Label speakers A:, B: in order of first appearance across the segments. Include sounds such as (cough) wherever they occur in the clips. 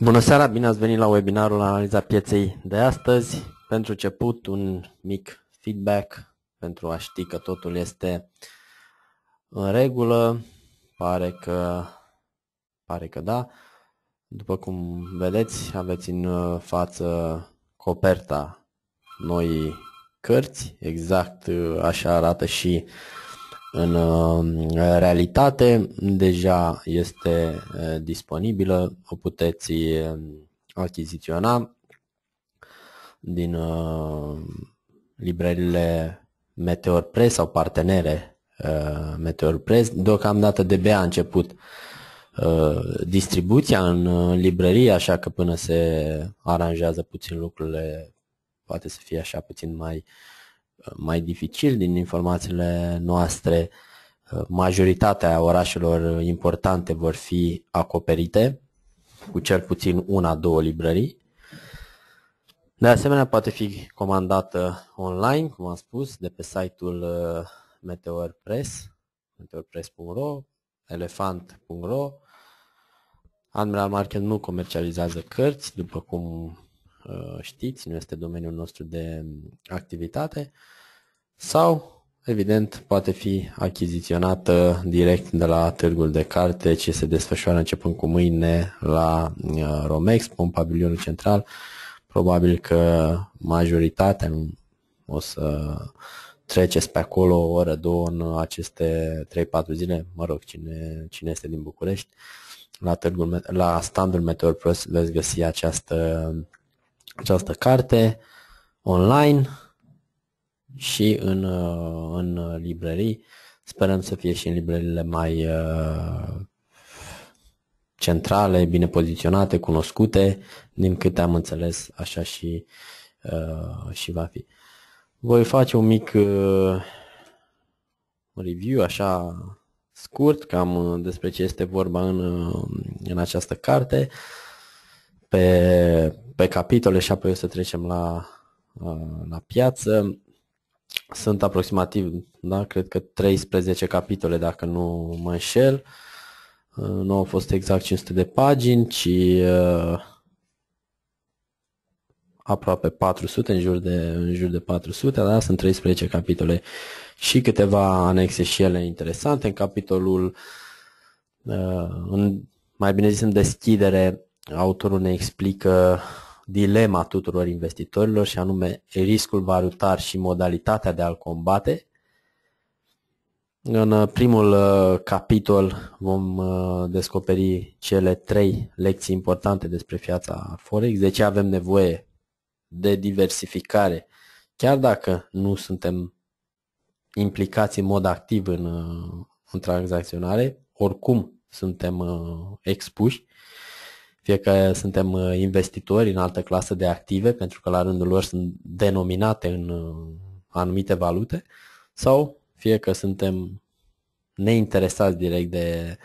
A: Bună seara, bine ați venit la webinarul Analiza pieței de astăzi. Pentru început, un mic feedback pentru a ști că totul este în regulă. Pare că, pare că da. După cum vedeți, aveți în față coperta noi cărți. Exact așa arată și uh, în uh, realitate deja este uh, disponibilă, o puteți um, achiziționa din uh, librările Meteor Press sau partenere Meteor Press. Deocamdată bea a început distribuția în librărie, așa că până se aranjează puțin lucrurile, poate să fie așa puțin mai uh, mai dificil din informațiile noastre. Majoritatea orașelor importante vor fi acoperite cu cel puțin una-două librării. De asemenea, poate fi comandată online, cum am spus, de pe site-ul uh, Meteor Press, meteorpress.ro, elefant.ro. Admiral Market nu comercializează cărți, după cum uh, știți, nu este domeniul nostru de activitate sau, evident, poate fi achiziționată direct de la târgul de carte ce se desfășoară începând cu mâine la uh, Romex, în pavilionul central. Probabil că majoritatea o să treceți pe acolo o oră, două în aceste 3-4 zile, mă rog, cine, cine este din București, la, târgul, la standul Meteor Plus veți găsi această, această carte online și în, uh, în librării. Sperăm să fie și în librările mai uh, centrale, bine poziționate, cunoscute, din câte am înțeles, așa și, uh, și va fi. Voi face un mic review, așa scurt, cam despre ce este vorba în, în această carte, pe, pe capitole și apoi o să trecem la, la piață. Sunt aproximativ, da, cred că 13 capitole, dacă nu mă înșel. Uh, nu au fost exact 500 de pagini, ci uh, aproape 400, în jur de, în jur de 400, da? sunt 13 capitole și câteva anexe și ele interesante. În capitolul, uh, în, mai bine zis, în deschidere, autorul ne explică dilema tuturor investitorilor și anume riscul valutar și modalitatea de a-l combate. În uh, primul uh, capitol vom uh, descoperi cele trei lecții importante despre piața Forex, de ce avem nevoie de diversificare, chiar dacă nu suntem implicați în mod activ în, în tranzacționare, oricum suntem expuși fie că suntem uh, investitori în altă clasă de active, pentru că la rândul lor sunt denominate în uh, anumite valute, sau fie că suntem neinteresați direct de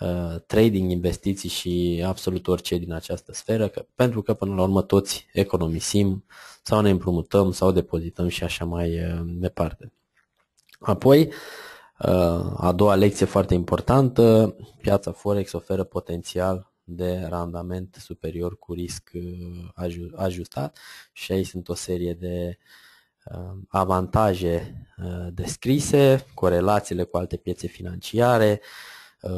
A: uh, trading, investiții și absolut orice din această sferă, că, pentru că până la urmă toți economisim sau ne împrumutăm sau depozităm și așa mai uh, departe. Apoi, uh, a doua lecție foarte importantă, piața Forex oferă potențial de randament superior cu risc uh, ajustat și aici sunt o serie de um, avantaje uh, descrise, corelațiile cu alte piețe financiare, uh,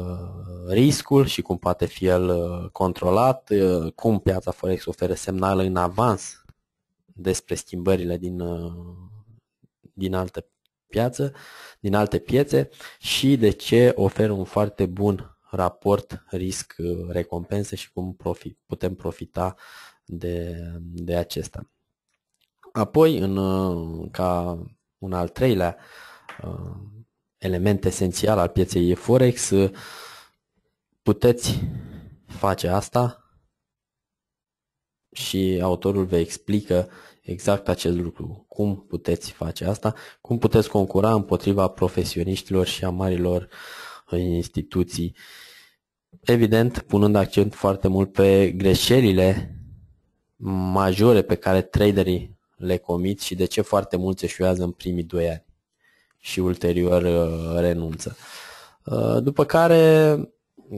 A: riscul și cum poate fi el controlat, cum piața Forex oferă semnale în avans despre schimbările din, din alte piață, din alte piețe și de ce oferă un foarte bun raport risc-recompensă uh, și cum profi, putem profita de, de acesta. Apoi, în, uh, ca un al treilea uh, element esențial al pieței Forex, puteți face asta și autorul vă explică exact acest lucru. Cum puteți face asta? Cum puteți concura împotriva profesioniștilor și a marilor uh, în instituții, evident punând accent foarte mult pe greșelile majore pe care traderii le comit și de ce foarte mulți eșuează în primii doi ani și ulterior uh, renunță. Uh, după care,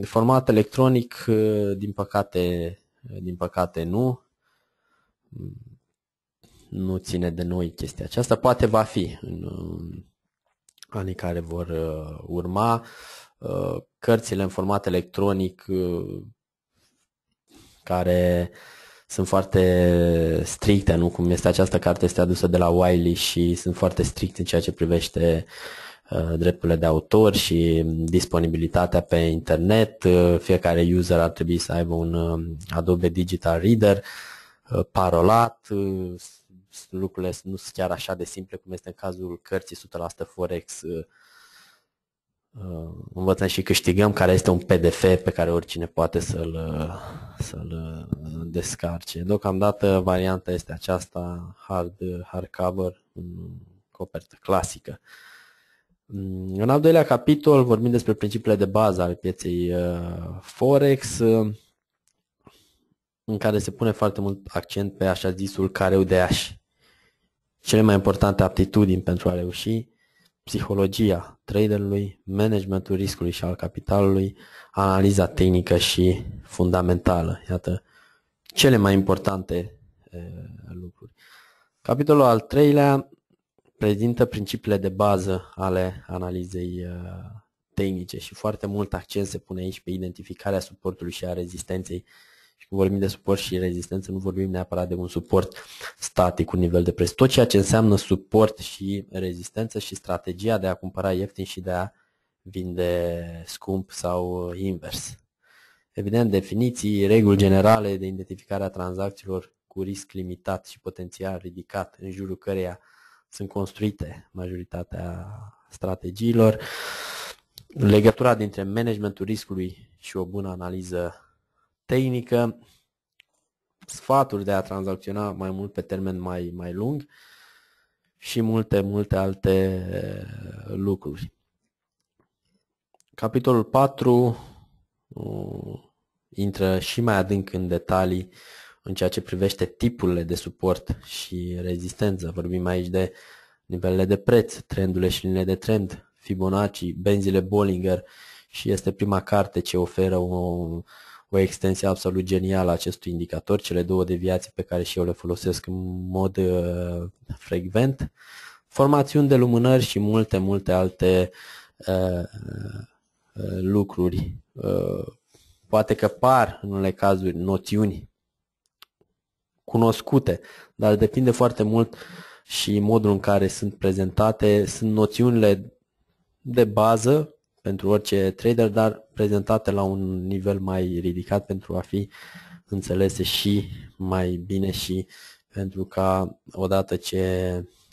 A: format electronic, uh, din păcate, din păcate nu. Mm, nu ține de noi chestia aceasta. Poate va fi în, anii care vor uh, urma. Uh, cărțile în format electronic uh, care sunt foarte stricte, nu cum este această carte, este adusă de la Wiley și sunt foarte stricte în ceea ce privește drepturile de autor și disponibilitatea pe internet. Fiecare user ar trebui să aibă un Adobe Digital Reader parolat, lucrurile nu sunt chiar așa de simple cum este în cazul cărții 100% Forex uh, uh, învățăm și câștigăm, care este un PDF pe care oricine poate să-l, uh, să-l descarce. Deocamdată varianta este aceasta, hard, hardcover, copertă clasică. Mm, în al doilea capitol vorbim despre principiile de bază ale pieței Forex, în care se pune foarte mult accent pe așa zisul careu de aș cele mai importante aptitudini pentru a reuși, psihologia traderului, managementul riscului și al capitalului, analiza tehnică și fundamentală. Iată, cele mai importante e, lucruri. Capitolul al treilea prezintă principiile de bază ale analizei e, tehnice și foarte mult accent se pune aici pe identificarea suportului și a rezistenței când vorbim de suport și rezistență, nu vorbim neapărat de un suport static, un nivel de preț. Tot ceea ce înseamnă suport și rezistență și strategia de a cumpăra ieftin și de a vinde scump sau invers. Evident, definiții, reguli generale de identificare a tranzacțiilor cu risc limitat și potențial ridicat, în jurul căreia sunt construite majoritatea strategiilor, legătura dintre managementul riscului și o bună analiză tehnică, sfaturi de a tranzacționa mai mult pe termen mai, mai lung și multe, multe alte uh, lucruri. Capitolul 4 uh, intră și mai adânc în detalii în ceea ce privește tipurile de suport și rezistență. Vorbim aici de nivelele de preț, trendurile și linile de trend, Fibonacci, benzile Bollinger și este prima carte ce oferă o, o extensie absolut genială a acestui indicator, cele două deviații pe care și eu le folosesc în mod uh, frecvent, formațiuni de lumânări și multe, multe alte uh, uh, lucruri. Uh, poate că par în unele cazuri noțiuni cunoscute, dar depinde foarte mult și modul în care sunt prezentate, sunt noțiunile de bază pentru orice trader, dar prezentate la un nivel mai ridicat pentru a fi înțelese și mai bine și pentru ca odată ce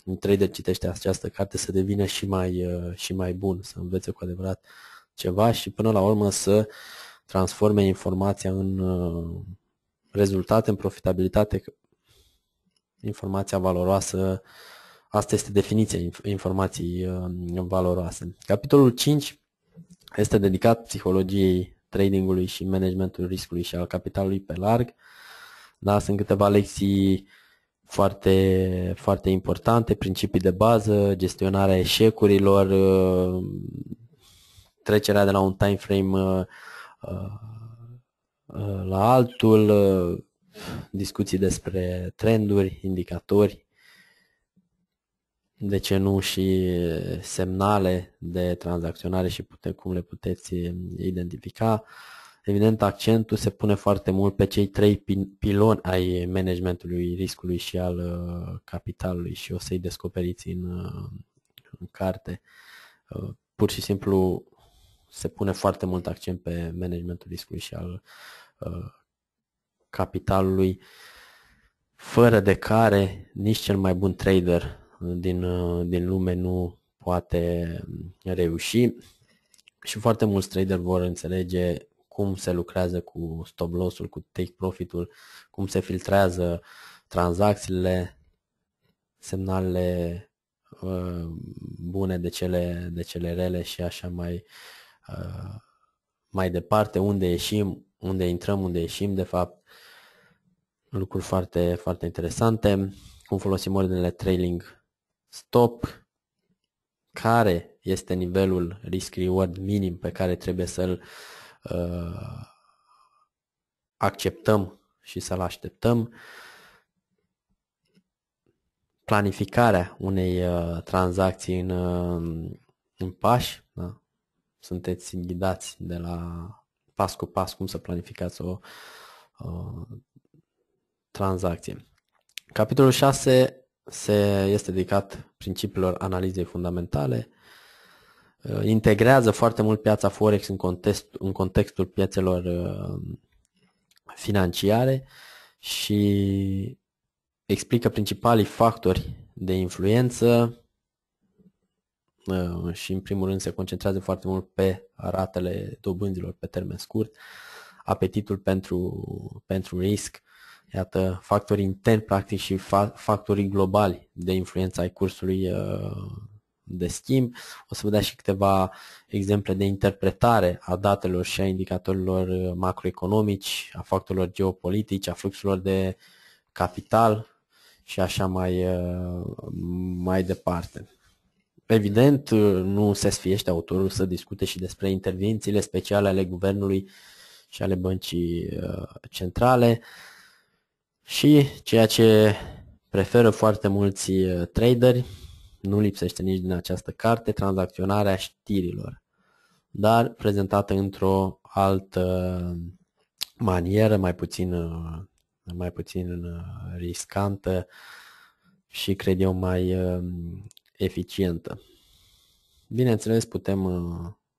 A: un trader citește această carte să devină și mai, uh, și mai bun, să învețe cu adevărat ceva și până la urmă să transforme informația în uh, rezultate, în profitabilitate, informația valoroasă Asta este definiția informației uh, valoroase. Capitolul 5 este dedicat psihologiei tradingului și managementul riscului și al capitalului pe larg. Da, sunt câteva lecții foarte, foarte importante, principii de bază, gestionarea eșecurilor, uh, trecerea de la un time frame uh, uh, la altul, discuții despre trenduri, indicatori, de ce nu și semnale de tranzacționare și pute, cum le puteți eh, identifica. Evident, accentul se pune foarte mult pe cei trei piloni ai managementului riscului și al eh, capitalului și o să-i descoperiți în, eh, în carte. Pur și simplu se pune foarte mult accent pe managementul riscului și al capitalului, fără de care nici cel mai bun trader din, uh, din lume nu poate mm, reuși și foarte mulți trader vor înțelege cum se lucrează cu stop loss-ul, cu take profit-ul, cum se filtrează tranzacțiile, semnalele uh, bune de cele, de cele rele și așa mai, uh, mai departe, unde ieșim, unde intrăm, unde ieșim, de fapt, lucruri foarte, foarte interesante, cum folosim ordinele trailing stop, care este nivelul risk-reward minim pe care trebuie să-l uh, acceptăm și să-l așteptăm, planificarea unei uh, tranzacții în, uh, în pași, da? sunteți ghidați de la pas cu pas cum să planificați o uh, tranzacție. Capitolul 6 se este dedicat principiilor analizei fundamentale, uh, integrează foarte mult piața Forex în, context, în contextul piațelor uh, financiare și explică principalii factori de influență uh, și în primul rând se concentrează foarte mult pe ratele dobânzilor pe termen scurt, apetitul pentru, pentru risc, iată, factori interni practic și fa- factorii globali de influență ai cursului uh, de schimb. O să vă dea și câteva exemple de interpretare a datelor și a indicatorilor uh, macroeconomici, a factorilor geopolitici, a fluxurilor de capital și așa mai, uh, mai departe. Evident, nu se sfiește autorul să discute și despre intervențiile speciale ale guvernului și ale băncii centrale. Și ceea ce preferă foarte mulți uh, traderi, nu lipsește nici din această carte, tranzacționarea știrilor, dar prezentată într-o altă manieră, mai puțin, uh, mai puțin uh, riscantă și cred eu mai eficientă. Bineînțeles, putem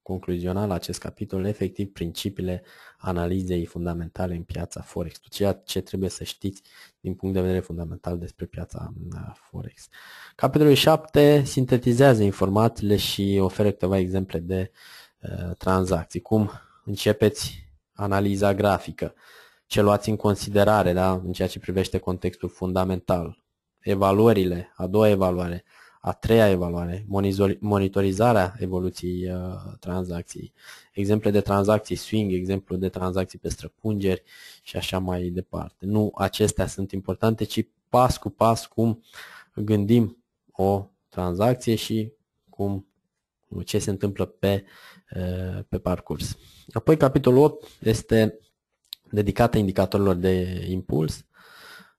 A: concluziona la acest capitol efectiv principiile analizei fundamentale în piața Forex, ceea deci, ce trebuie să știți din punct de vedere fundamental despre piața Forex. Capitolul 7 sintetizează informațiile și oferă câteva exemple de uh, tranzacții. Cum începeți analiza grafică, ce luați în considerare da, în ceea ce privește contextul fundamental, evaluările, a doua evaluare, a treia evaluare, monitorizarea evoluției uh, tranzacției, exemple de tranzacții swing, exemplu de tranzacții pe străpungeri și așa mai departe. Nu acestea sunt importante, ci pas cu pas cum gândim o tranzacție și cum ce se întâmplă pe, uh, pe parcurs. Apoi capitolul 8 este dedicată indicatorilor de impuls,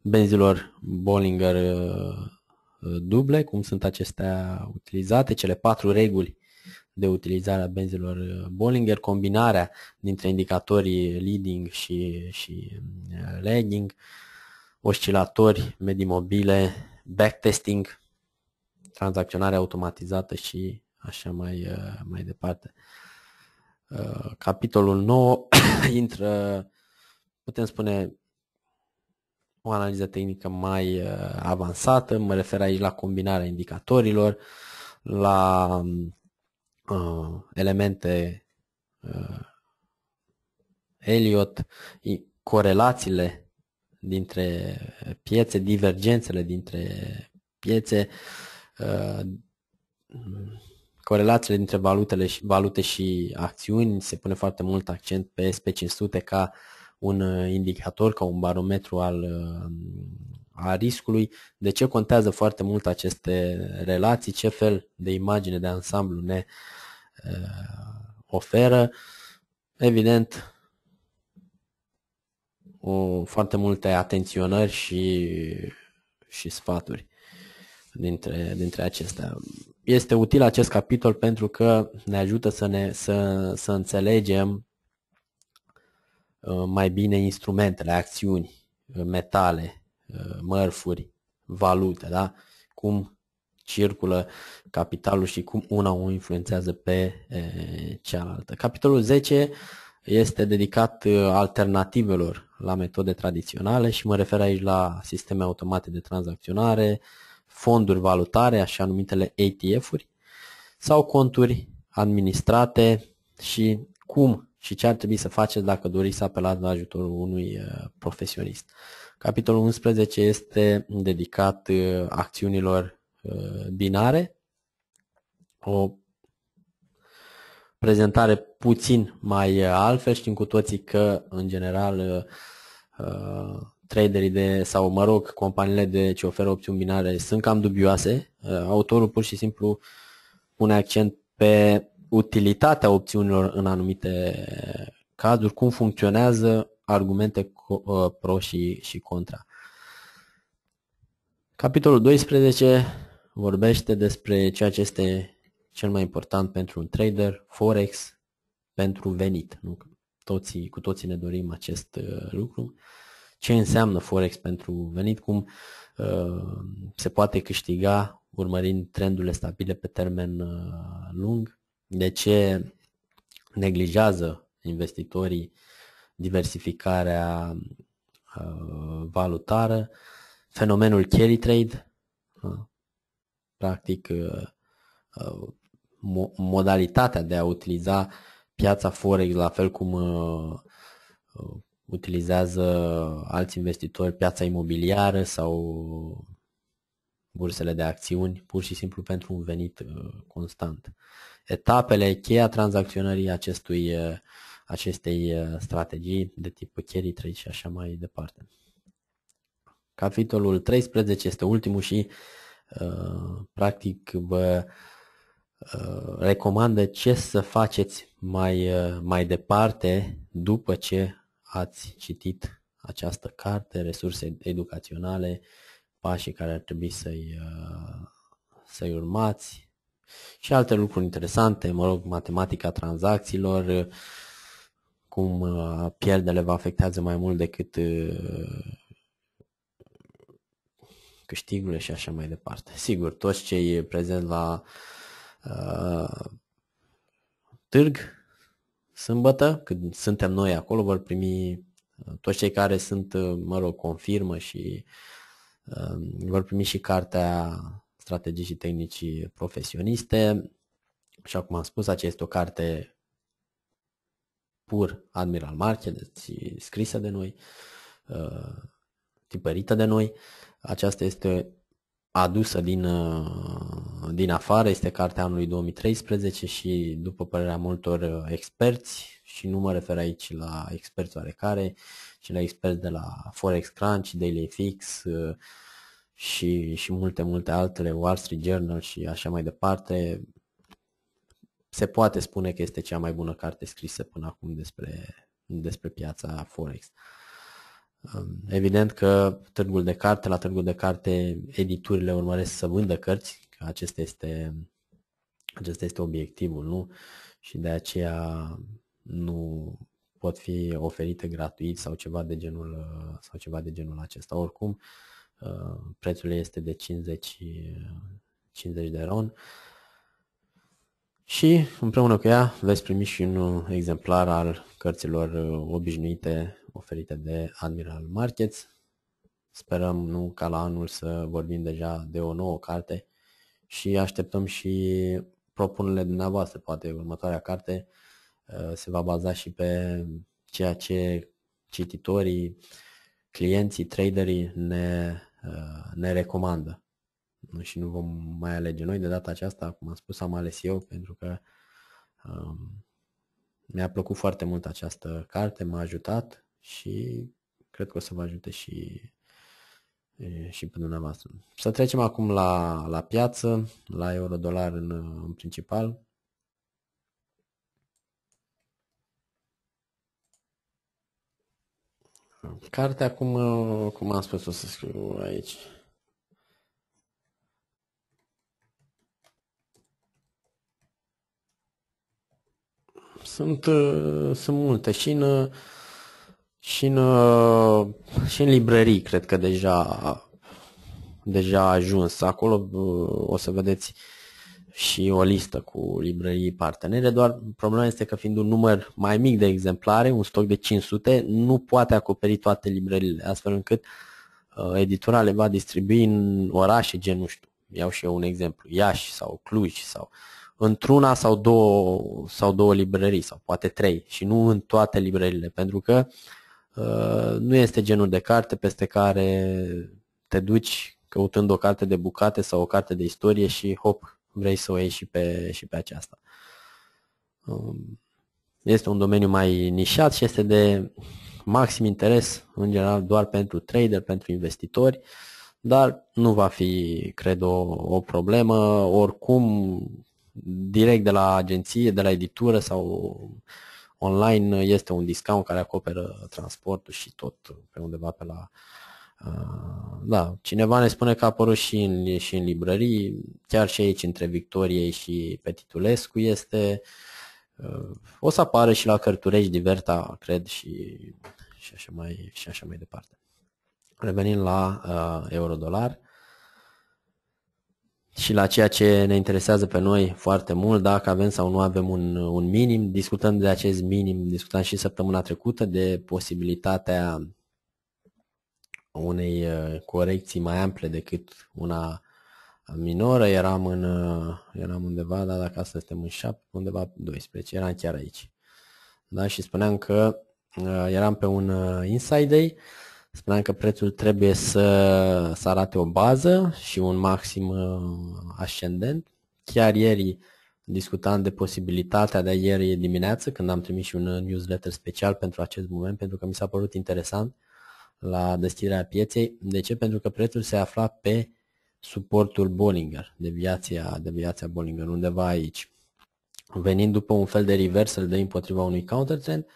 A: benzilor Bollinger uh, Uh, duble, cum sunt acestea utilizate, cele patru reguli de utilizare a benzilor uh, Bollinger, combinarea dintre indicatorii leading și, și uh, lagging, oscilatori, medii mobile, backtesting, tranzacționare automatizată și așa mai, mai departe. Capitolul 9 (coughs) intră, putem spune, o analiză tehnică mai uh, avansată, mă refer aici la combinarea indicatorilor, la uh, elemente uh, Elliot, corelațiile dintre piețe, divergențele dintre piețe, uh, corelațiile dintre valutele și, valute și acțiuni, se pune foarte mult accent pe SP500 ca uh, un uh, indicator, ca un barometru al, uh, a riscului, de ce contează foarte mult aceste relații, ce fel de imagine de ansamblu ne uh, oferă. Evident, o, foarte multe atenționări și, și sfaturi dintre, dintre acestea. Este util acest capitol pentru că ne ajută să, ne, să, să înțelegem Uh, mai bine instrumentele, acțiuni, uh, metale, uh, mărfuri, valute, da? cum circulă capitalul și cum una o influențează pe cealaltă. Capitolul 10 este dedicat alternativelor la metode tradiționale și mă refer aici la sisteme automate de tranzacționare, fonduri valutare, așa numitele ETF-uri, sau conturi administrate și cum și ce ar trebui să faceți dacă doriți să apelați la ajutorul unui uh, profesionist. Capitolul 11 este dedicat uh, acțiunilor uh, binare, o prezentare puțin mai altfel. Știm cu toții că, în general, traderii de, sau, mă rog, companiile de ce oferă opțiuni binare sunt cam dubioase. Autorul pur și simplu pune accent pe utilitatea opțiunilor în anumite cazuri, cum funcționează argumente uh, pro și, și contra. Capitolul 12 vorbește despre ceea ce este cel mai important pentru un trader, forex, pentru venit. Nu? Toții, cu toții ne dorim acest uh, lucru. Ce înseamnă forex pentru venit, cum uh, se poate câștiga urmărind trendurile stabile pe termen uh, lung, de ce neglijează investitorii diversificarea uh, valutară? Fenomenul carry trade, uh, practic uh, modalitatea de a utiliza piața Forex la fel cum utilizează alți investitori piața imobiliară sau bursele de acțiuni, pur și simplu pentru un venit constant etapele, cheia tranzacționării acestui, uh, acestei uh, strategii de tip carry trade și așa mai departe. Capitolul 13 este ultimul și uh, practic vă uh, recomandă ce să faceți mai, uh, mai departe după ce ați citit această carte, resurse educaționale, pașii care ar trebui să-i, uh, să-i urmați, și alte lucruri interesante, mă rog, matematica tranzacțiilor, cum uh, pierdele vă afectează mai mult decât uh, câștigurile și așa mai departe. Sigur, toți cei prezenți la uh, târg sâmbătă, când suntem noi acolo, vor primi uh, toți cei care sunt, mă rog, confirmă și uh, vor primi și cartea strategii și tehnicii profesioniste. Și cum am spus, aceea este o carte pur Admiral Marche, deci scrisă de noi, uh, tipărită de noi. Aceasta este adusă din, uh, din afară, este cartea anului 2013 și după părerea multor uh, experți, și nu mă refer aici la experți oarecare, ci la experți de la Forex Crunch, Daily Fix, și, și multe, multe altele, Wall Street Journal și așa mai departe, se poate spune că este cea mai bună carte scrisă până acum despre, despre piața Forex. Um, evident că târgul de carte, la târgul de carte, editurile urmăresc să vândă cărți, că acesta este, acesta este obiectivul, nu? Și de aceea nu pot fi oferite gratuit sau ceva de genul, uh, sau ceva de genul acesta. Oricum, uh, Uh, prețul este de 50, 50 de ron și împreună cu ea veți primi și un exemplar al cărților uh, obișnuite oferite de Admiral Markets. Sperăm nu ca la anul să vorbim deja de o nouă carte și așteptăm și propunerile dumneavoastră. Poate următoarea carte uh, se va baza și pe ceea ce cititorii, clienții, traderii ne Uh, ne recomandă. Și nu vom mai alege noi. De data aceasta, cum am spus, am ales eu pentru că um, mi-a plăcut foarte mult această carte, m-a ajutat și cred că o să vă ajute și, și pe dumneavoastră. Să trecem acum la, la piață, la euro-dolar în, în principal. Cartea, cum, uh, cum am spus-o să scriu aici? Sunt, uh, sunt multe și în, uh, și în, și în librării, cred că deja, deja a ajuns. Acolo o să vedeți uh, și o listă cu librării partenere, doar problema este că fiind un număr mai mic de exemplare, un stoc de 500, nu poate acoperi toate librările, astfel încât uh, editura le va distribui în orașe gen, nu știu, iau și eu un exemplu, Iași sau Cluj sau într-una sau două, sau două librării sau poate trei și nu în toate librările, pentru că uh, nu este genul de carte peste care te duci căutând o carte de bucate sau o carte de istorie și hop, vrei să o iei și pe, și pe aceasta. Um, este un domeniu mai nișat și este de maxim interes, în general, doar pentru trader, pentru investitori, dar nu va fi, cred, o, o problemă. Oricum, direct de la agenție, de la editură sau online este un discount care acoperă transportul și tot pe undeva pe la Ah, da, cineva ne spune că a apărut și în, și în librării, chiar și aici între Victoriei și Petitulescu este. Ah, o să apară și la Cărturești, Diverta, cred, și, și, așa, mai, și așa mai departe. Revenim la uh, eurodolar și la ceea ce ne interesează pe noi foarte mult, dacă avem sau nu avem un, un minim. Discutăm de acest minim, discutam și săptămâna trecută de posibilitatea unei uh, corecții mai ample decât una minoră. Eram, în, uh, eram undeva, da, dacă asta suntem în 7, undeva 12, eram chiar aici. Da? Și spuneam că uh, eram pe un inside day, spuneam că prețul trebuie să, să arate o bază și un maxim ascendent. Chiar ieri discutam de posibilitatea de ieri dimineață, când am trimis și un newsletter special pentru acest moment, pentru că mi s-a părut interesant la deschiderea pieței. De ce? Pentru că prețul se afla pe suportul Bollinger, deviația, deviația Bollinger, undeva aici. Venind după un fel de reversal de împotriva unui countertrend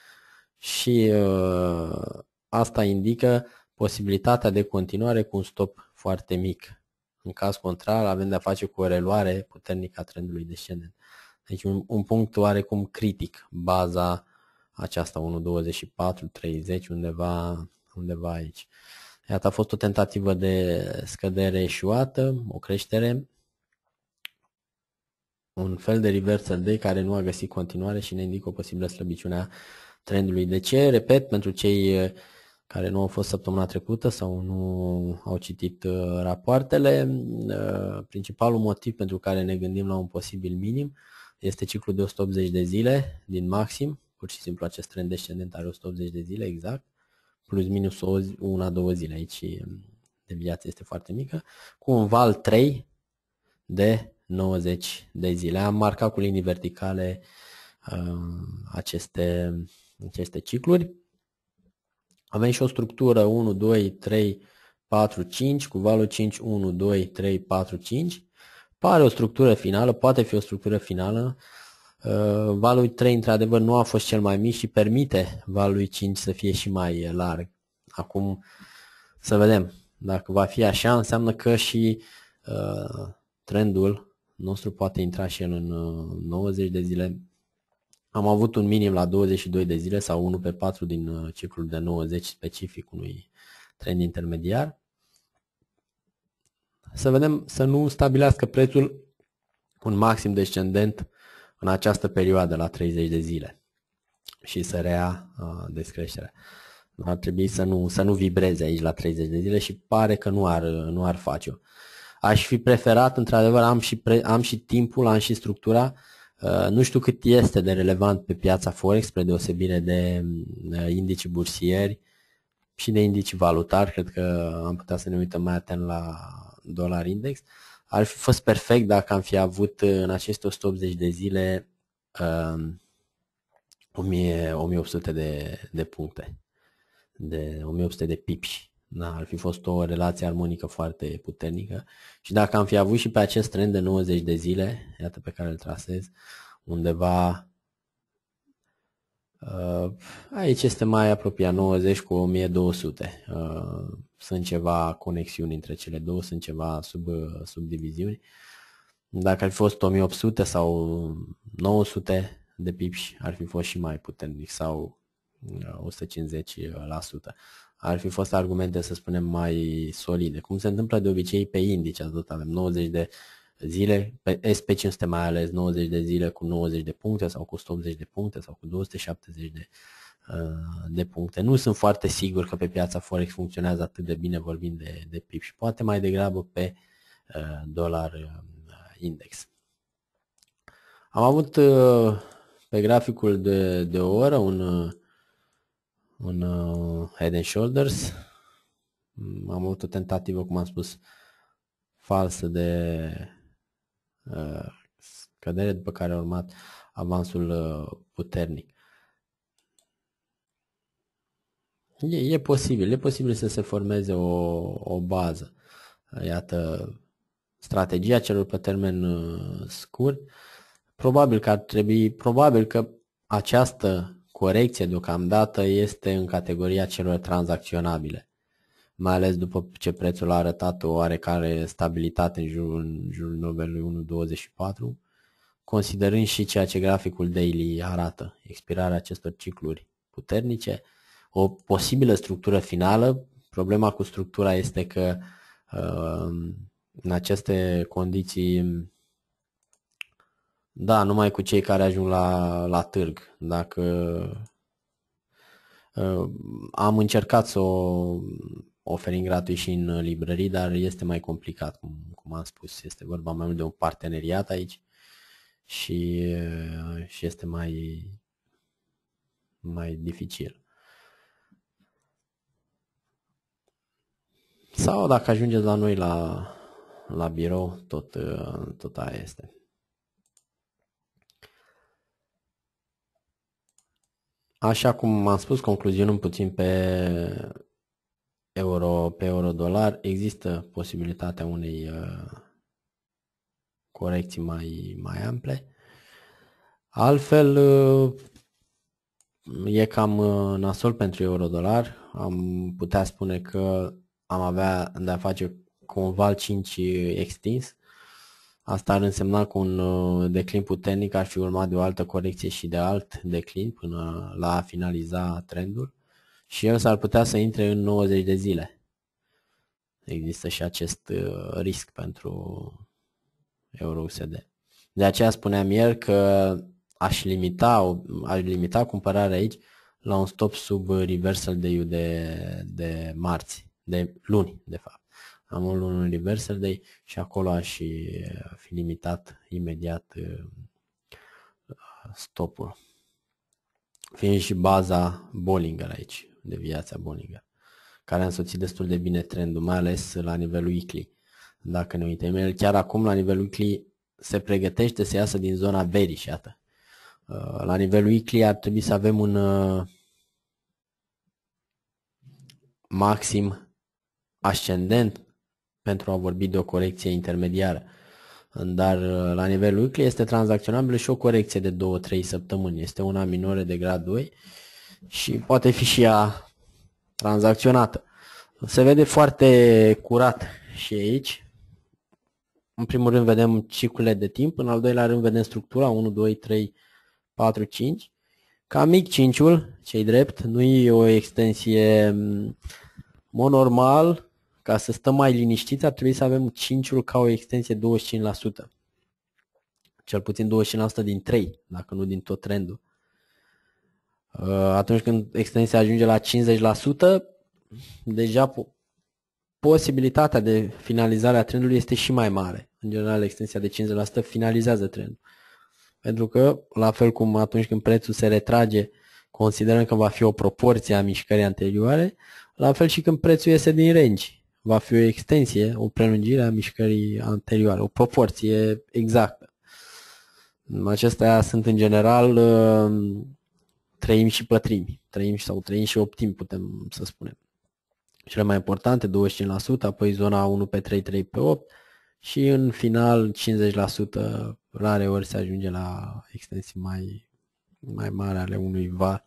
A: și uh, asta indică posibilitatea de continuare cu un stop foarte mic. În caz contrar, avem de-a face cu o reluare puternică a trendului descendent. Deci un, un punct oarecum critic, baza aceasta 1.24, 30, undeva undeva aici. Iată, a fost o tentativă de scădere eșuată, o creștere, un fel de reversal de care nu a găsit continuare și ne indică o posibilă slăbiciune a trendului. De ce? Repet, pentru cei uh, care nu au fost săptămâna trecută sau nu au citit uh, rapoartele, uh, principalul motiv pentru care ne gândim la un posibil minim este ciclul de 180 de zile din maxim, pur și simplu acest trend descendent are 180 de zile exact, plus minus o, una-două zile. Aici de viață este foarte mică, cu un val 3 de 90 de zile. Am marcat cu linii verticale uh, aceste, aceste cicluri. Avem și o structură 1, 2, 3, 4, 5, cu valul 5, 1, 2, 3, 4, 5. Pare o structură finală, poate fi o structură finală, Uh, valul 3, într-adevăr, nu a fost cel mai mic și permite valului 5 să fie și mai larg. Acum să vedem. Dacă va fi așa, înseamnă că și uh, trendul nostru poate intra și el în uh, 90 de zile. Am avut un minim la 22 de zile sau 1 pe 4 din uh, ciclul de 90 specific unui trend intermediar. Să vedem să nu stabilească prețul un maxim descendent în această perioadă la 30 de zile și să rea uh, descreșterea. Ar trebui să nu, să nu vibreze aici la 30 de zile și pare că nu ar, nu ar face-o. Aș fi preferat, într-adevăr, am și, pre, am și timpul, am și structura, uh, nu știu cât este de relevant pe piața Forex, spre deosebire de uh, indici bursieri și de indici valutar, cred că am putea să ne uităm mai atent la dolar index, uh, ar fi fost perfect dacă am fi avut uh, în aceste 180 de zile um, 1000, 1800 de, de puncte, de 1800 de pipi. Da, ar fi fost o relație armonică foarte puternică și dacă am fi avut și pe acest trend de 90 de zile, iată pe care îl trasez, undeva Uh, aici este mai apropiat 90 cu 1200. Uh, sunt ceva conexiuni între cele două, sunt ceva sub, uh, subdiviziuni. Dacă ar fi fost 1800 sau 900 de pipși, ar fi fost și mai puternic sau 150%. Ar fi fost argumente, să spunem, mai solide. Cum se întâmplă de obicei pe indici, tot avem 90 de zile, pe SP500 mai ales 90 de zile cu 90 de puncte sau cu 180 de puncte sau cu 270 de, uh, de puncte. Nu sunt foarte sigur că pe piața Forex funcționează atât de bine vorbind de, de PIB și poate mai degrabă pe uh, dolar uh, index. Am avut pe graficul de, de o oră un, un head and shoulders. Mm, am avut o tentativă, cum am spus, falsă de Uh, scădere după care a urmat avansul uh, puternic. E, e posibil, e posibil să se formeze o, o bază. Iată strategia celor pe termen uh, scurt. Probabil că ar trebui, probabil că această corecție deocamdată este în categoria celor tranzacționabile mai ales după ce prețul a arătat o oarecare stabilitate în jurul, în jurul nivelului 1.24, considerând și ceea ce graficul daily arată, expirarea acestor cicluri puternice, o posibilă structură finală. Problema cu structura este că uh, în aceste condiții da, numai cu cei care ajung la, la târg. Dacă uh, am încercat să o oferim gratuit și în uh, librării, dar este mai complicat, cum, cum am spus. Este vorba mai mult de un parteneriat aici și, uh, și este mai, mai dificil. Sau dacă ajungeți la noi la, la birou, tot, uh, tot aia este. Așa cum am spus, concluzionăm puțin pe euro pe euro-dolar, există posibilitatea unei uh, corecții mai, mai ample. Altfel, uh, e cam uh, nasol pentru euro-dolar. Am putea spune că am avea de-a face cu un val 5 extins. Asta ar însemna că un declin puternic ar fi urmat de o altă corecție și de alt declin până la a finaliza trendul și el s-ar putea să intre în 90 de zile. Există și acest uh, risc pentru EURUSD. De aceea spuneam ieri că aș limita, aș limita cumpărarea aici la un stop sub reversal day de, de marți, de luni, de fapt. Am un lună reversal day și acolo aș fi uh, limitat imediat uh, stopul. Fiind și baza Bollinger aici de viața Bollinger, care a însoțit destul de bine trendul, mai ales la nivelul weekly. Dacă ne uităm, el chiar acum la nivelul weekly se pregătește să iasă din zona iată. Uh, la nivelul weekly ar trebui să avem un uh, maxim ascendent pentru a vorbi de o corecție intermediară dar uh, la nivelul weekly este tranzacționabil și o corecție de 2-3 săptămâni. Este una minore de grad 2 și poate fi și ea tranzacționată. Se vede foarte curat și aici. În primul rând vedem ciclurile de timp, în al doilea rând vedem structura 1, 2, 3, 4, 5. Cam mic 5-ul, cei drept, nu e o extensie mm, monormal, ca să stăm mai liniștiți ar trebui să avem 5-ul ca o extensie 25%. Cel puțin 25% din 3, dacă nu din tot trendul. Uh, atunci când extensia ajunge la 50%, deja po- posibilitatea de finalizare a trendului este și mai mare. În general, extensia de 50% finalizează trendul. Pentru că, la fel cum atunci când prețul se retrage, considerăm că va fi o proporție a mișcării anterioare, la fel și când prețul iese din range, va fi o extensie, o prelungire a mișcării anterioare, o proporție exactă. Acestea sunt în general uh, trăim și pătrimi, trăim sau trăim și optim putem să spunem. Cele mai importante, 25%, apoi zona 1 pe 3, 3 pe 8 și în final 50% rare ori se ajunge la extensii mai, mai mari ale unui var.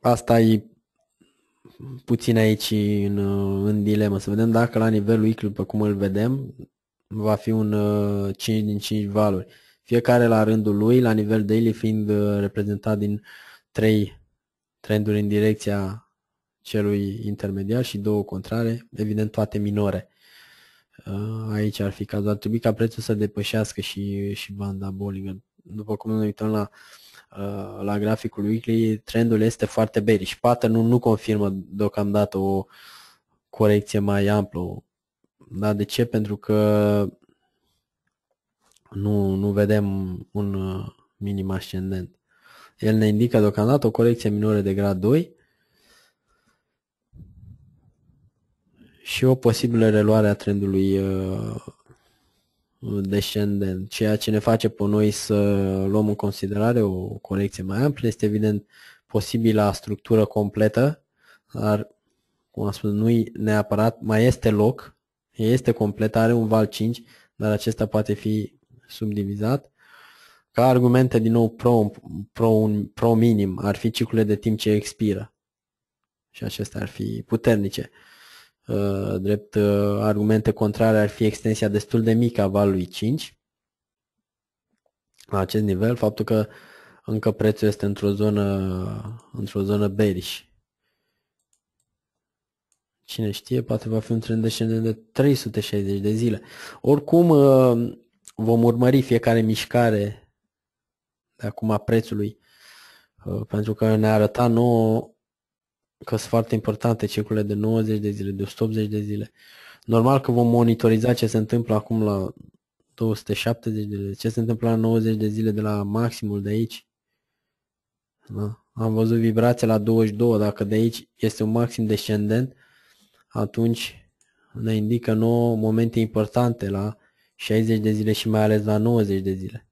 A: Asta e puțin aici în, în dilemă. Să vedem dacă la nivelul X, după cum îl vedem, va fi un 5 uh, din 5 valuri fiecare la rândul lui, la nivel daily fiind uh, reprezentat din trei trenduri în direcția celui intermediar și două contrare, evident toate minore. Uh, aici ar fi cazul, ar trebui ca prețul să depășească și, și banda Bollinger. După cum ne uităm la, uh, la graficul weekly, trendul este foarte bearish. Patternul nu confirmă deocamdată o corecție mai amplă. Da, de ce? Pentru că nu, nu vedem un uh, minim ascendent. El ne indică deocamdată o corecție minoră de grad 2 și o posibilă reluare a trendului uh, descendent, ceea ce ne face pe noi să luăm în considerare o corecție mai amplă. Este evident posibilă structură completă, dar, cum am spus, nu neapărat, mai este loc, este complet, are un val 5, dar acesta poate fi subdivizat. Ca argumente, din nou, pro, pro, un, pro minim ar fi ciclurile de timp ce expiră. Și acestea ar fi puternice. Uh, drept uh, argumente contrare ar fi extensia destul de mică a valului 5 la acest nivel, faptul că încă prețul este într-o zonă, într-o zonă bearish. Cine știe, poate va fi un trend descendent de 360 de zile. Oricum, uh, vom urmări fiecare mișcare de acum a prețului, uh, pentru că ne-a arătat nouă că sunt foarte importante ciclurile de 90 de zile, de 180 de zile. Normal că vom monitoriza ce se întâmplă acum la 270 de zile, ce se întâmplă la 90 de zile de la maximul de aici. Da? Am văzut vibrația la 22, dacă de aici este un maxim descendent, atunci ne indică nouă momente importante la 60 de zile și mai ales la 90 de zile.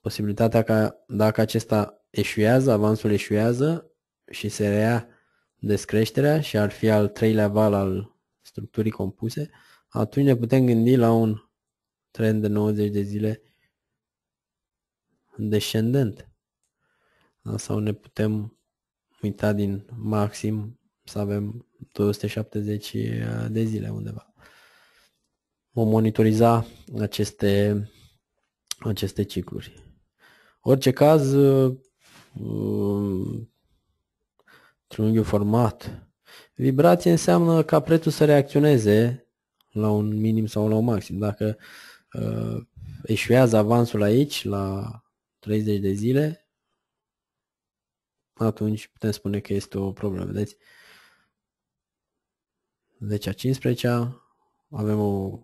A: Posibilitatea ca dacă acesta eșuează, avansul eșuează și se rea descreșterea și ar fi al treilea val al structurii compuse, atunci ne putem gândi la un trend de 90 de zile descendent. Sau ne putem uita din maxim să avem 270 de zile undeva vom monitoriza aceste, aceste cicluri. Orice caz, triunghiul format. Vibrație înseamnă ca prețul să reacționeze la un minim sau la un maxim. Dacă uh, eșuează avansul aici, la 30 de zile, atunci putem spune că este o problemă. Vedeți? 10 a 15 avem o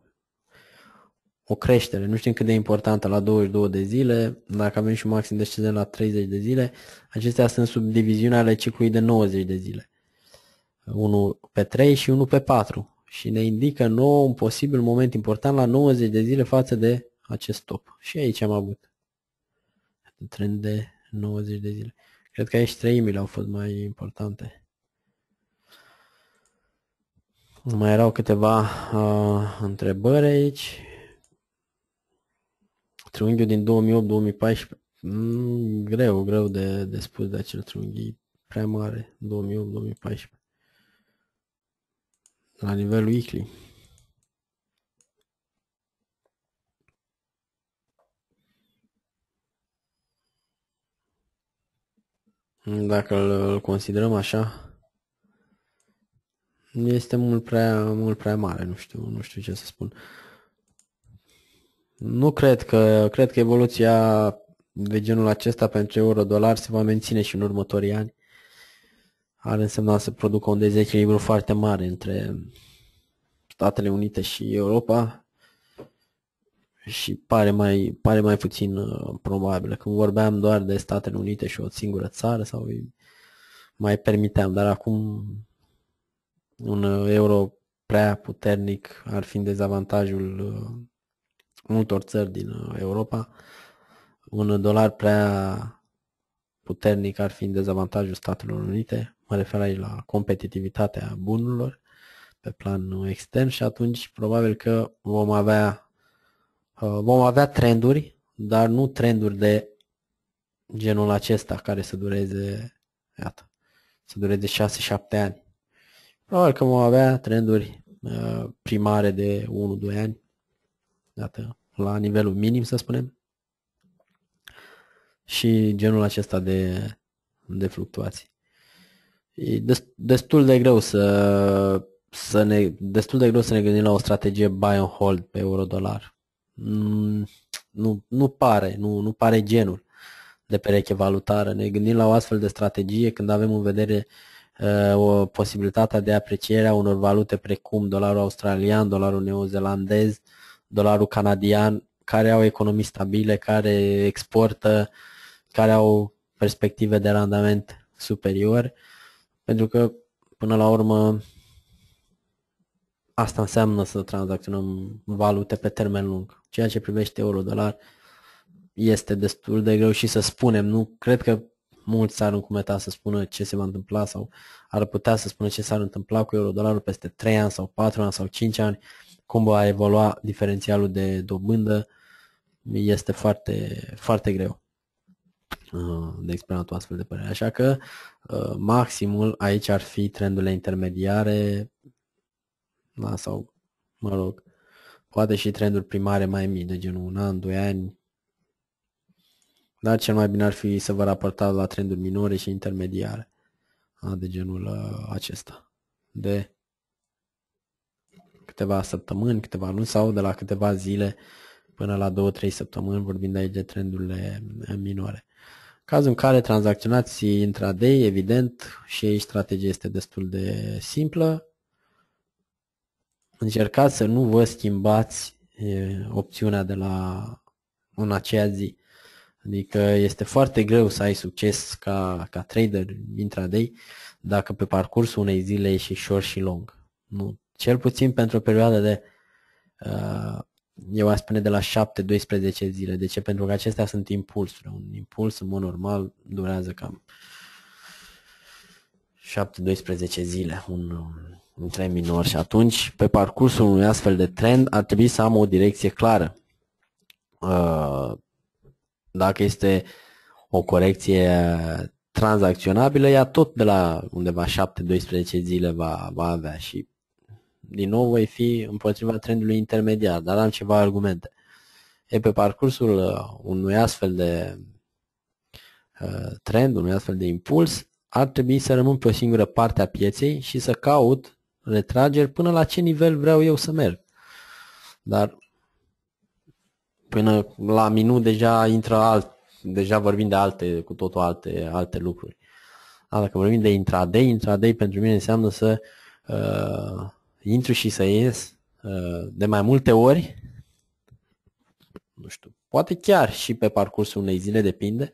A: o creștere. Nu știm cât de importantă la 22 de zile, dacă avem și un maxim descendent la 30 de zile, acestea sunt subdiviziunea ale ciclului de 90 de zile. 1 pe 3 și 1 pe 4 și ne indică nou un posibil moment important la 90 de zile față de acest top. Și aici am avut trend de 90 de zile. Cred că aici treimile au fost mai importante. Mai erau câteva uh, întrebări aici. Triunghiul din 2008-2014, mm, greu, greu de, de spus de acel triunghi, prea mare, 2008-2014. La nivelul ICLI. Dacă îl, îl considerăm așa, este mult prea, mult prea mare, nu știu, nu știu ce să spun. Uh, nu cred că, cred că evoluția de genul acesta pentru euro-dolar se va menține și în următorii ani. Ar însemna să producă un dezechilibru foarte mare între Statele Unite și Europa și pare mai, pare mai puțin uh, probabil. Când vorbeam doar de Statele Unite și o singură țară sau mai permiteam, dar acum un uh, euro prea puternic ar fi în dezavantajul uh, multor țări din uh, Europa, un dolar prea puternic ar fi în dezavantajul Statelor Unite, mă refer aici la competitivitatea bunurilor pe plan uh, extern și atunci probabil că vom avea uh, vom avea trenduri, dar nu trenduri de genul acesta care să dureze iată, să dureze 6-7 ani. Probabil că vom avea trenduri primare de 1-2 ani Iată, la nivelul minim, să spunem. Și genul acesta de, de fluctuații. E destul de greu să, să ne, destul de greu să ne gândim la o strategie buy and hold pe euro-dolar. Mm, nu, nu pare, nu, nu pare genul de pereche valutară. Ne gândim la o astfel de strategie când avem în vedere uh, o posibilitatea de apreciere a unor valute precum dolarul australian, dolarul neozelandez, dolarul canadian, care au economii stabile, care exportă, care au perspective de randament superior, pentru că până la urmă asta înseamnă să tranzacționăm valute pe termen lung. Ceea ce privește euro-dolar este destul de greu și să spunem, nu cred că mulți s-ar încumeta să spună ce se va întâmpla sau ar putea să spună ce s-ar întâmpla cu euro-dolarul peste 3 ani sau 4 ani sau 5 ani, cum va evolua diferențialul de dobândă este foarte, foarte greu uh, de exprimat o astfel de părere. Așa că uh, maximul aici ar fi trendurile intermediare da, sau, mă rog, poate și trenduri primare mai mici, de deci genul un an, doi ani, dar cel mai bine ar fi să vă raportați la trenduri minore și intermediare, de genul uh, acesta, de câteva săptămâni, câteva luni sau de la câteva zile până la 2-3 săptămâni, vorbind de aici de trendurile eh, minore. Cazul în care tranzacționați intraday, evident, și aici strategia este destul de simplă. Încercați să nu vă schimbați eh, opțiunea de la în aceea zi. Adică este foarte greu să ai succes ca, ca trader intraday dacă pe parcursul unei zile ești short și long. Nu cel puțin pentru o perioadă de, uh, eu aș spune, de la 7-12 zile. De ce? Pentru că acestea sunt impulsuri. Un impuls, în mod normal, durează cam 7-12 zile, un, un tren minor. Și atunci, pe parcursul unui astfel de trend, ar trebui să am o direcție clară. Uh, dacă este o corecție tranzacționabilă, ea tot de la undeva 7-12 zile va, va avea și din nou voi fi împotriva trendului intermediar, dar am ceva argumente. E pe parcursul uh, unui astfel de uh, trend, unui astfel de impuls, ar trebui să rămân pe o singură parte a pieței și să caut retrageri până la ce nivel vreau eu să merg. Dar până la minut deja intră alt, deja vorbim de alte, cu totul alte, alte lucruri. dacă vorbim de intraday, intraday pentru mine înseamnă să uh, intru și să ies ă, de mai multe ori, nu știu, poate chiar și pe parcursul unei zile depinde,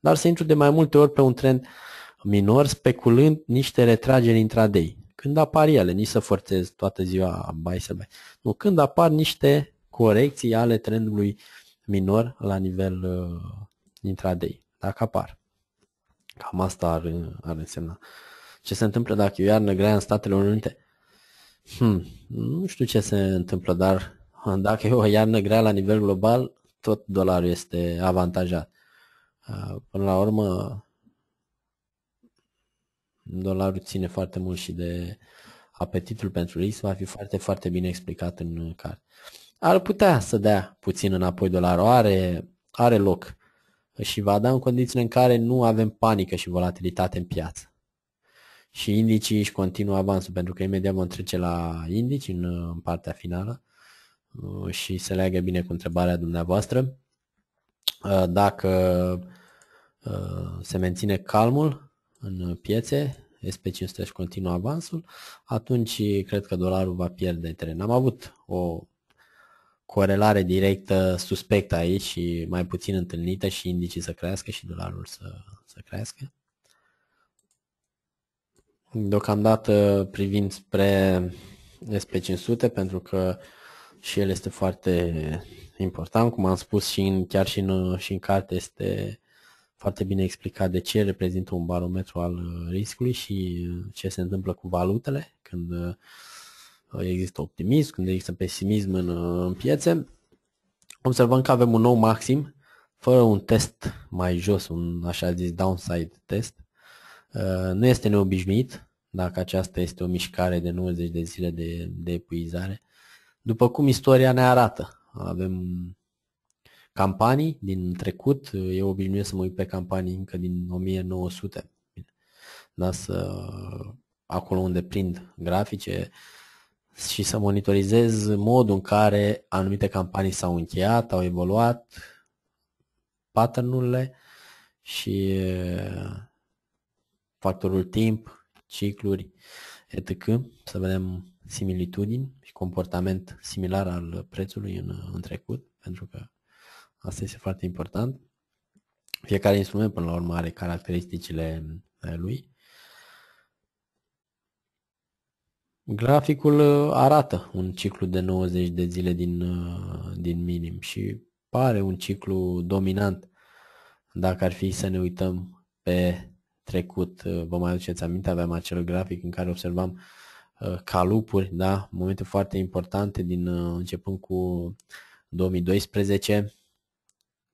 A: dar să intru de mai multe ori pe un trend minor speculând niște retrageri intraday. Când apar ele, nici să forțez toată ziua buy sell buy. Nu, când apar niște corecții ale trendului minor la nivel uh, ă, intraday, dacă apar. Cam asta ar, ar însemna. Ce se întâmplă dacă e iarnă grea în Statele Unite? Hmm. Nu știu ce se întâmplă, dar dacă e o iarnă grea la nivel global, tot dolarul este avantajat. Ah, până la urmă, dolarul ține foarte mult și de apetitul pentru risc, va fi foarte, foarte bine explicat în carte. Ar putea să dea puțin înapoi dolarul, are, are loc și va da în condițiile în care nu avem panică și volatilitate în piață și indicii își continuă avansul, pentru că imediat vom trece la indici în, în partea finală uh, și se leagă bine cu întrebarea dumneavoastră. Uh, dacă uh, se menține calmul în piețe, SP500 își continuă avansul, atunci cred că dolarul va pierde teren. Am avut o corelare directă suspectă aici și mai puțin întâlnită și indicii să crească și dolarul să, să crească. Deocamdată privind spre SP500 pentru că și el este foarte important, cum am spus și în, chiar și în, și în carte este foarte bine explicat de ce reprezintă un barometru al riscului și ce se întâmplă cu valutele când există optimism, când există pesimism în, în piețe. Observăm că avem un nou maxim fără un test mai jos, un așa zis downside test, Uh, nu este neobișnuit, dacă aceasta este o mișcare de 90 de zile de, de epuizare. După cum istoria ne arată, avem campanii din trecut, eu obișnuiesc să mă uit pe campanii încă din 1900, da, să, acolo unde prind grafice și să monitorizez modul în care anumite campanii s-au încheiat, au evoluat, pattern și uh, factorul timp, cicluri, etc. Să vedem similitudini și comportament similar al prețului în, în trecut, pentru că asta este foarte important. Fiecare instrument până la urmă are caracteristicile lui. Graficul arată un ciclu de 90 de zile din, din minim și pare un ciclu dominant dacă ar fi să ne uităm pe trecut, uh, vă mai aduceți aminte, aveam acel grafic în care observam uh, calupuri, da? momente foarte importante din uh, începând cu 2012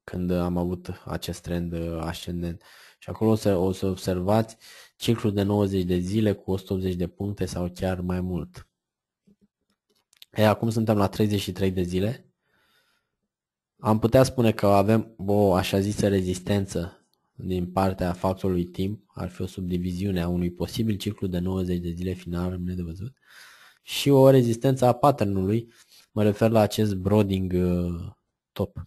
A: când am avut acest trend ascendent. Și acolo o să, o să observați ciclul de 90 de zile cu 180 de puncte sau chiar mai mult. E, acum suntem la 33 de zile. Am putea spune că avem o așa zisă rezistență din partea factorului timp, ar fi o subdiviziune a unui posibil ciclu de 90 de zile final, rămâne de văzut, și o rezistență a patternului, mă refer la acest broading uh, top.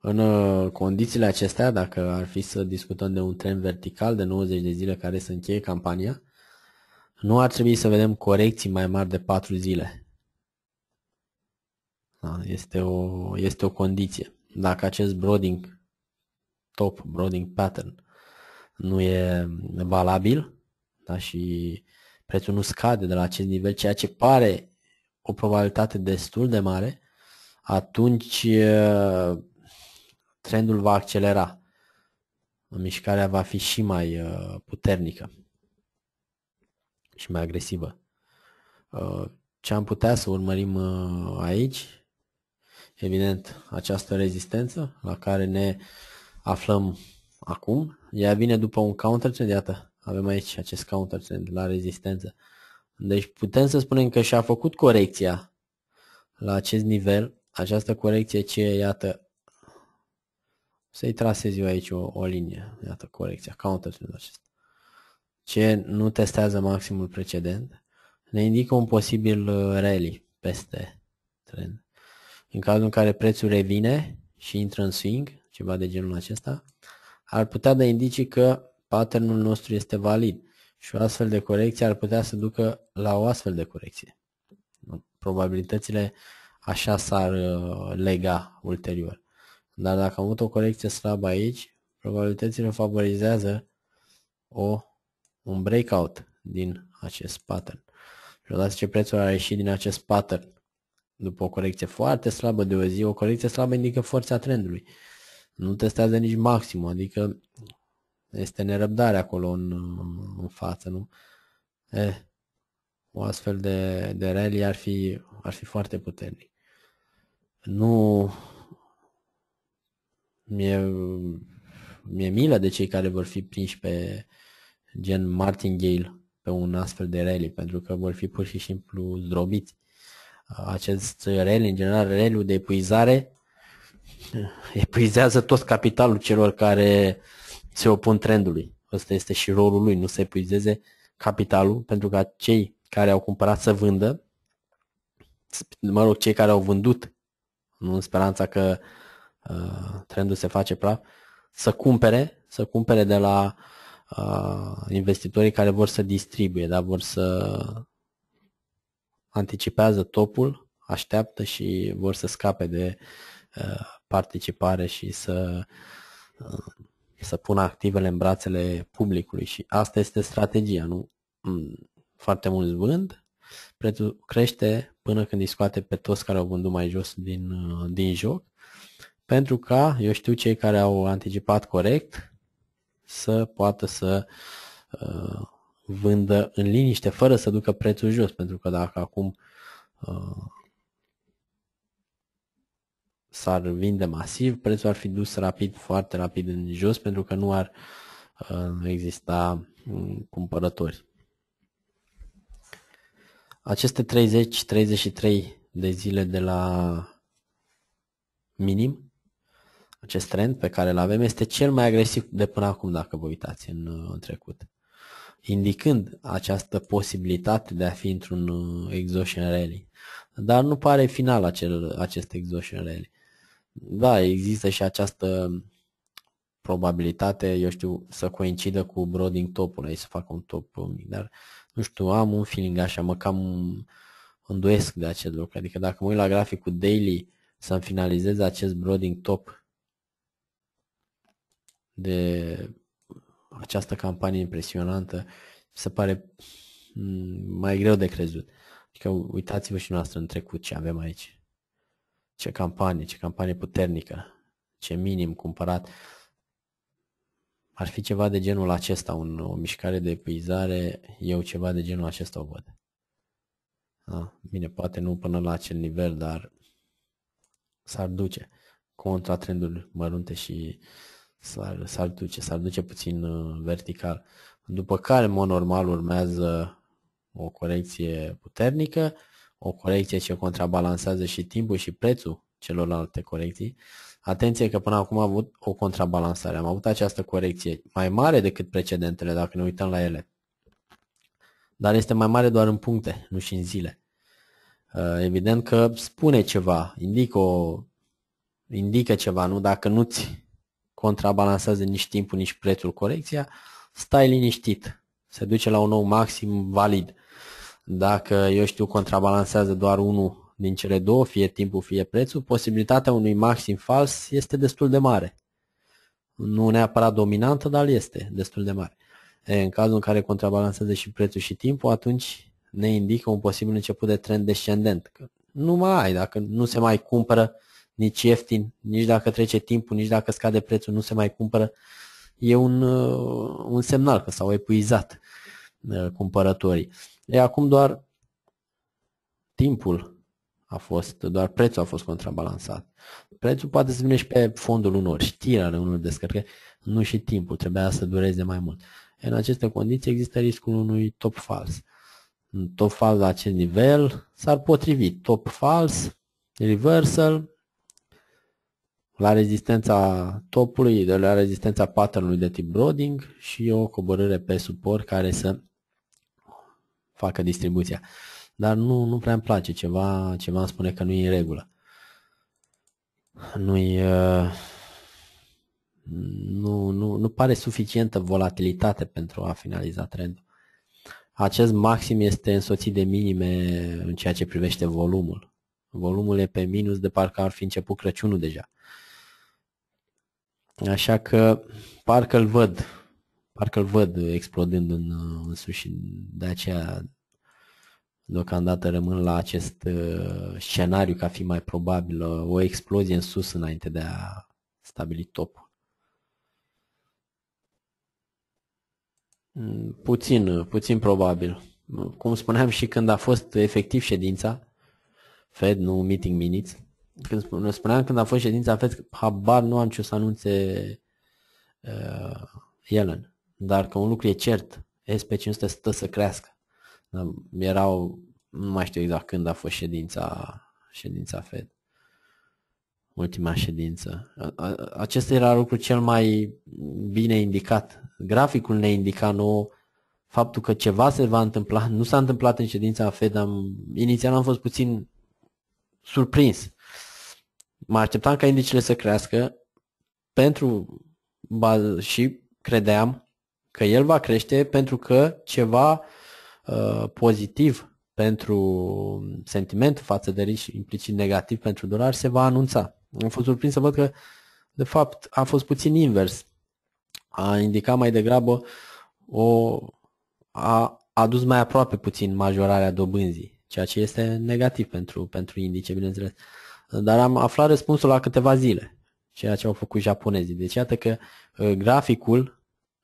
A: În uh, condițiile acestea, dacă ar fi să discutăm de un trend vertical de 90 de zile care să încheie campania, nu ar trebui să vedem corecții mai mari de 4 zile. Da, este, o, este o condiție. Dacă acest broading top broading pattern nu e valabil da? și prețul nu scade de la acest nivel, ceea ce pare o probabilitate destul de mare, atunci eh, trendul va accelera. Mișcarea va fi și mai eh, puternică și mai agresivă. Eh, ce am putea să urmărim aici? Evident, această rezistență la care ne aflăm acum. Ea vine după un counter trend, iată, avem aici acest counter trend la rezistență. Deci putem să spunem că și-a făcut corecția la acest nivel. Această corecție ce, iată, să-i trasez eu aici o, o linie, iată corecția, counter trend acesta, ce nu testează maximul precedent, ne indică un posibil uh, rally peste trend. În cazul în care prețul revine și intră în swing, ceva de genul acesta, ar putea da indicii că patternul nostru este valid și o astfel de corecție ar putea să ducă la o astfel de corecție. Probabilitățile așa s-ar uh, lega ulterior. Dar dacă am avut o corecție slabă aici, probabilitățile favorizează o, un breakout din acest pattern. Și odată ce prețul a ieșit din acest pattern, după o corecție foarte slabă de o zi, o corecție slabă indică forța trendului nu testează nici maxim, adică este nerăbdare acolo în, în față, nu? Eh, o astfel de, de rally ar fi, ar fi foarte puternic. Nu... mi-e mi-e milă de cei care vor fi prinși pe gen Martingale pe un astfel de rally, pentru că vor fi pur și simplu zdrobiți. Acest rally, în general, rally de epuizare, epuizează tot capitalul celor care se opun trendului. Ăsta este și rolul lui, nu se epuizeze capitalul pentru ca cei care au cumpărat să vândă, mă rog, cei care au vândut, nu în speranța că uh, trendul se face praf, să cumpere, să cumpere de la uh, investitorii care vor să distribuie, dar vor să anticipează topul, așteaptă și vor să scape de uh, participare și să, uh, să pună activele în brațele publicului și asta este strategia, nu? Mm, foarte mulți vând, prețul crește până când îi scoate pe toți care au vândut mai jos din, uh, din joc, pentru ca, eu știu, cei care au anticipat corect să poată să uh, vândă în liniște, fără să ducă prețul jos, pentru că dacă acum uh, s-ar vinde masiv, prețul ar fi dus rapid, foarte rapid în jos pentru că nu ar uh, exista mm, cumpărători. Aceste 30-33 de zile de la minim, acest trend pe care îl avem este cel mai agresiv de până acum dacă vă uitați în, uh, în trecut indicând această posibilitate de a fi într-un uh, exhaustion rally. Dar nu pare final acel, acest exhaustion rally. Da, există și această probabilitate, eu știu, să coincidă cu Broding topul, ei să facă un top mic, dar nu știu, am un feeling așa, mă cam îndoiesc de acest lucru. Adică dacă mă uit la graficul daily să-mi finalizez acest Broding top de această campanie impresionantă, se pare mm, mai greu de crezut. Adică uitați-vă și noastră în trecut ce avem aici. Ce campanie, ce campanie puternică, ce minim cumpărat. Ar fi ceva de genul acesta, un, o mișcare de epuizare, eu ceva de genul acesta o văd. Da? Bine, poate nu până la acel nivel, dar s-ar duce contra trendul mărunte și s-ar, s-ar duce, s-ar duce puțin uh, vertical. După care, în mod normal, urmează o corecție puternică o corecție și o contrabalansează și timpul și prețul celorlalte corecții. Atenție că până acum am avut o contrabalansare. Am avut această corecție mai mare decât precedentele, dacă ne uităm la ele. Dar este mai mare doar în puncte, nu și în zile. Uh, evident că spune ceva, indică, o, indică ceva, nu? Dacă nu-ți contrabalansează nici timpul, nici prețul corecția, stai liniștit. Se duce la un nou maxim valid dacă, eu știu, contrabalansează doar unul din cele două, fie timpul, fie prețul, posibilitatea unui maxim fals este destul de mare. Nu neapărat dominantă, dar este destul de mare. E, în cazul în care contrabalansează și prețul și timpul, atunci ne indică un posibil început de trend descendent. Că nu mai ai, dacă nu se mai cumpără nici ieftin, nici dacă trece timpul, nici dacă scade prețul, nu se mai cumpără, e un, uh, un semnal că s-au epuizat uh, cumpărătorii. E acum doar timpul a fost, doar prețul a fost contrabalansat. Prețul poate să vină și pe fondul unor știri ale unor descărcări, nu și timpul, trebuia să dureze mai mult. În aceste condiții există riscul unui top fals. Un top fals la acest nivel s-ar potrivi. Top fals, reversal, la rezistența topului, de la rezistența patternului de tip Broding și o coborâre pe suport care să facă distribuția. Dar nu, nu prea îmi place, ceva, ceva îmi spune că nu e în regulă. Nu-i, uh, nu, nu, nu pare suficientă volatilitate pentru a finaliza trendul. Acest maxim este însoțit de minime în ceea ce privește volumul. Volumul e pe minus de parcă ar fi început Crăciunul deja. Așa că parcă îl văd parcă îl văd explodând în, uh, în sus și de aceea deocamdată rămân la acest uh, scenariu ca fi mai probabil uh, o explozie în sus înainte de a stabili top. Mm, puțin, uh, puțin probabil. Mm, cum spuneam și când a fost efectiv ședința, Fed, nu meeting minutes, când spuneam când a fost ședința Fed, habar nu am ce o să anunțe uh, Ellen dar că un lucru e cert, SP500 stă să crească. Da, erau, nu mai știu exact când a fost ședința, ședința Fed, ultima ședință. Acesta era lucrul cel mai bine indicat. Graficul ne indica nou faptul că ceva se va întâmpla. Nu s-a întâmplat în ședința Fed, am, inițial am fost puțin surprins. Mă așteptam ca indicele să crească pentru și credeam că el va crește pentru că ceva uh, pozitiv pentru sentiment față de risc implicit negativ pentru dolar se va anunța. Am fost surprins să văd că de fapt a fost puțin invers. A indicat mai degrabă o a adus mai aproape puțin majorarea dobânzii, ceea ce este negativ pentru, pentru indice, bineînțeles. Dar am aflat răspunsul la câteva zile, ceea ce au făcut japonezii. Deci iată că uh, graficul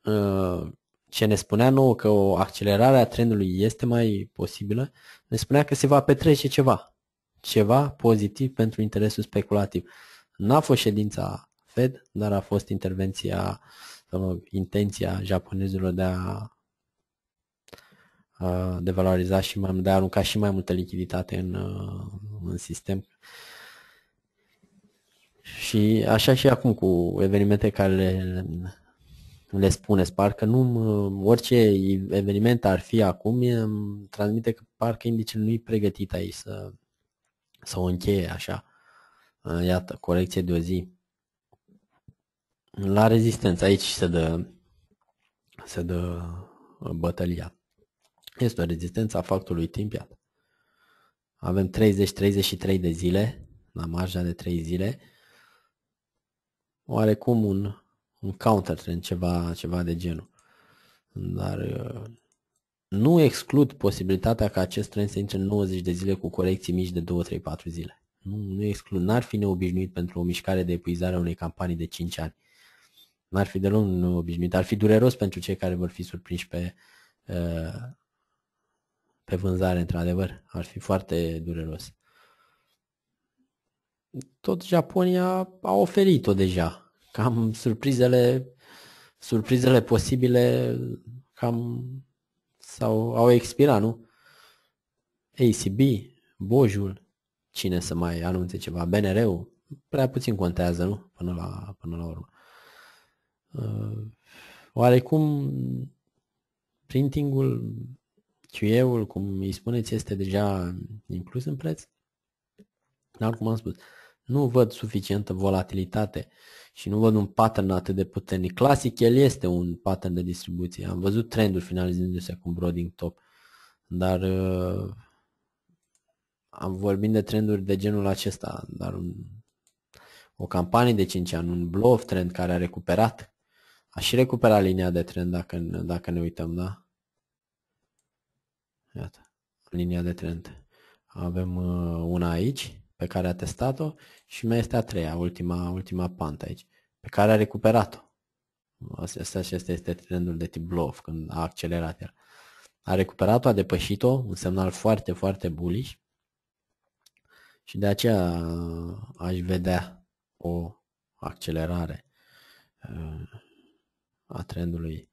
A: Uh, ce ne spunea nouă că o accelerare a trendului este mai posibilă, ne spunea că se va petrece ceva, ceva pozitiv pentru interesul speculativ. N-a fost ședința Fed, dar a fost intervenția, sau intenția japonezilor de a devaloriza și mai, de a arunca și mai multă lichiditate în, uh, în sistem. Și așa și acum cu evenimente care le, le spuneți, parcă nu, orice eveniment ar fi acum, e, transmite că parcă indicele nu e pregătit aici să, să o încheie așa. Iată, corecție de o zi. La rezistență, aici se dă, se dă bătălia. Este o rezistență a faptului timp, iată. Avem 30-33 de zile, la marja de 3 zile. Oarecum un un counter trend, ceva, ceva de genul. Dar uh, nu exclud posibilitatea ca acest trend să intre în 90 de zile cu corecții mici de 2, 3, 4 zile. Nu, nu exclud, n-ar fi neobișnuit pentru o mișcare de epuizare a unei campanii de 5 ani. N-ar fi deloc neobișnuit, ar fi dureros pentru cei care vor fi surprinși pe, uh, pe vânzare, într-adevăr. Ar fi foarte dureros. Tot Japonia a oferit-o deja Cam surprizele, surprizele posibile cam sau au expirat, nu? ACB, Bojul, cine să mai anunțe ceva, BNR-ul, prea puțin contează, nu? Până la, până la urmă. Uh, oarecum, printingul, QE-ul, cum îi spuneți, este deja inclus în preț? Dar cum am spus, uh, nu văd suficientă volatilitate și nu văd un pattern atât de puternic. Clasic, el este un pattern de distribuție. Am văzut trenduri finalizându-se cu Broading Top, dar uh, am vorbit de trenduri de genul acesta, dar un, o campanie de 5 ani, un blow trend care a recuperat, a și recuperat linia de trend dacă, dacă ne uităm, da? Iată, linia de trend. Avem uh, una aici pe care a testat-o și mai este a treia, ultima, ultima pantă aici, pe care a recuperat-o. Asta, asta este trendul de tip blow când a accelerat el. A recuperat-o, a depășit-o, un semnal foarte, foarte bullish și de aceea aș vedea o accelerare uh, a trendului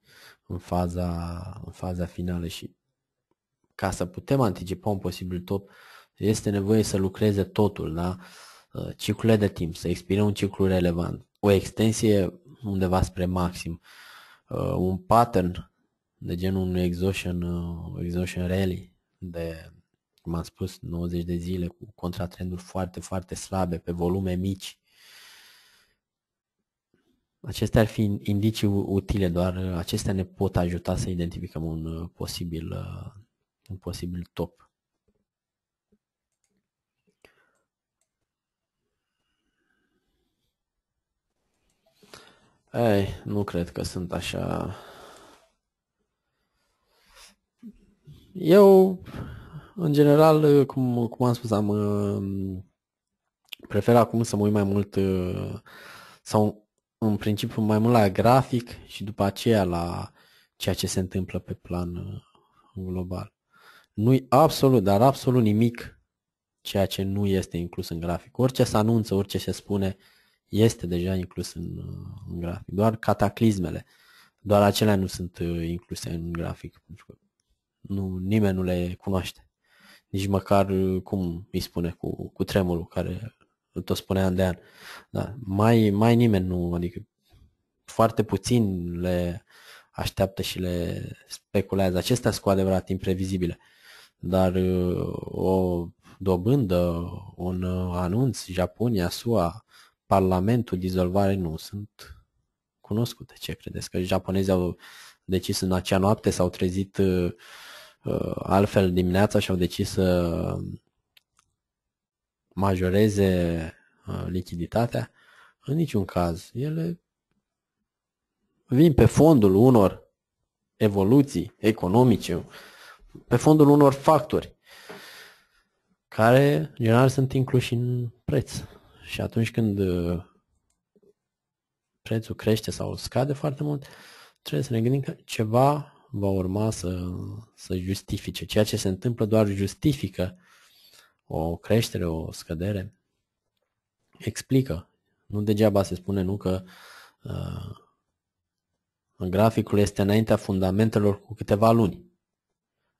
A: în faza, în faza finală și ca să putem anticipa un posibil top, este nevoie să lucreze totul, da? Uh, Ciclurile de timp, să expire un ciclu relevant, o extensie undeva spre maxim, uh, un pattern de genul un exhaustion, uh, exhaustion rally de, cum am spus, 90 de zile cu contratrenduri foarte, foarte slabe, pe volume mici. Acestea ar fi indicii utile, doar acestea ne pot ajuta să identificăm un posibil, un posibil top. Ei, nu cred că sunt așa... Eu, în general, cum, cum am spus, am um, prefer acum să mă uit mai mult uh, sau în principiu mai mult la grafic și după aceea la ceea ce se întâmplă pe plan uh, global. Nu-i absolut, dar absolut nimic ceea ce nu este inclus în grafic. Orice se anunță, orice se spune, este deja inclus în, uh, în grafic. Doar cataclismele, doar acelea nu sunt uh, incluse în grafic, pentru că nu, nimeni nu le cunoaște. Nici măcar, uh, cum îi spune, cu, cu tremurul care tot spunea an de an. Da, mai, mai nimeni nu, adică foarte puțin le așteaptă și le speculează. Acestea sunt cu adevărat imprevizibile. Dar o dobândă, un anunț, Japonia, SUA, Parlamentul, dizolvare, nu sunt cunoscute. Ce credeți? Că japonezii au decis în acea noapte, s-au trezit uh, uh, altfel dimineața și au decis să majoreze uh, lichiditatea? În niciun caz. Ele vin pe fondul unor evoluții economice, pe fondul unor factori care general sunt incluși în preț. Și atunci când uh, prețul crește sau scade foarte mult, trebuie să ne gândim că ceva va urma să, să justifice. Ceea ce se întâmplă doar justifică o creștere, o scădere. Explică. Nu degeaba se spune nu că uh, graficul este înaintea fundamentelor cu câteva luni.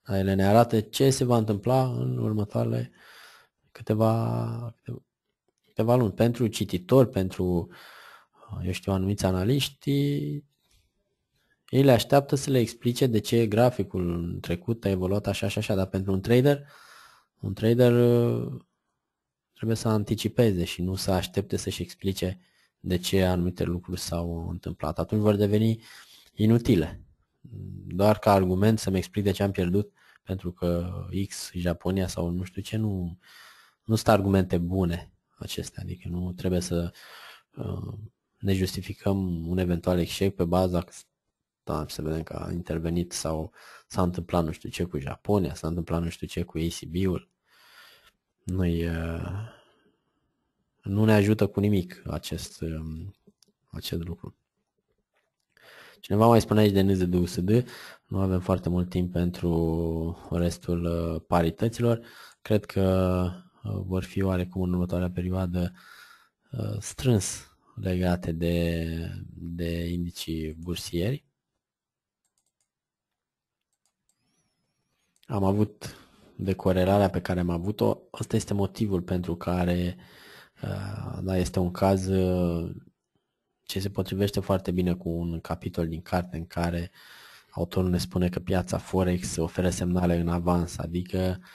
A: Ele ne arată ce se va întâmpla în următoarele câteva, câteva câteva luni. Pentru cititori, pentru, eu știu, anumiți analiști, ei le așteaptă să le explice de ce graficul în trecut a evoluat așa și așa, dar pentru un trader, un trader uh, trebuie să anticipeze și nu să aștepte să-și explice de ce anumite lucruri s-au întâmplat. Atunci vor deveni inutile. Doar ca argument să-mi explic de ce am pierdut pentru că X, Japonia sau nu știu ce, nu, nu sunt argumente bune acestea, adică nu trebuie să uh, ne justificăm un eventual eșec pe baza da, să vedem că a intervenit sau s-a întâmplat nu știu ce cu Japonia, s-a întâmplat nu știu ce cu ACB-ul. nu nu ne ajută cu nimic acest, um, acest lucru. Cineva mai spune aici de NZDUSD, nu avem foarte mult timp pentru restul uh, parităților. Cred că Uh, vor fi oarecum în următoarea perioadă uh, strâns legate de, de indicii bursieri. Am avut decorelarea pe care am avut-o. Asta este motivul pentru care uh, da, este un caz ce se potrivește foarte bine cu un capitol din carte în care autorul ne spune că piața Forex oferă semnale în avans, adică uh,